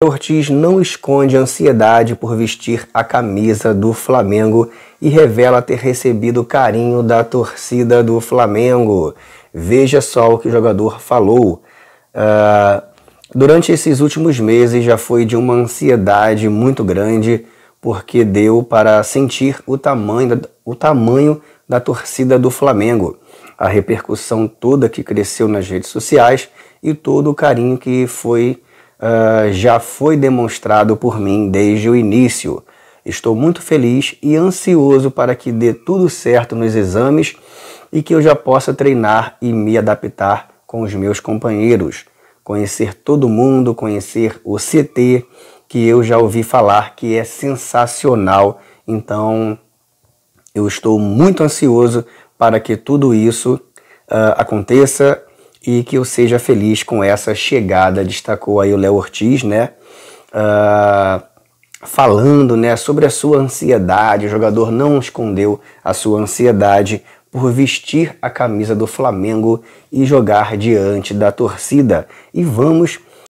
Ortiz não esconde ansiedade por vestir a camisa do Flamengo e revela ter recebido carinho da torcida do Flamengo. Veja só o que o jogador falou. Uh, durante esses últimos meses já foi de uma ansiedade muito grande, porque deu para sentir o tamanho, o tamanho da torcida do Flamengo, a repercussão toda que cresceu nas redes sociais e todo o carinho que foi uh, já foi demonstrado por mim desde o início. Estou muito feliz e ansioso para que dê tudo certo nos exames e que eu já possa treinar e me adaptar com os meus companheiros, conhecer todo mundo, conhecer o CT, que eu já ouvi falar que é sensacional. Então, eu estou muito ansioso para que tudo isso uh, aconteça e que eu seja feliz com essa chegada, destacou aí o Léo Ortiz, né? Uh, falando né, sobre a sua ansiedade, o jogador não escondeu a sua ansiedade por vestir a camisa do Flamengo e jogar diante da torcida. E vamos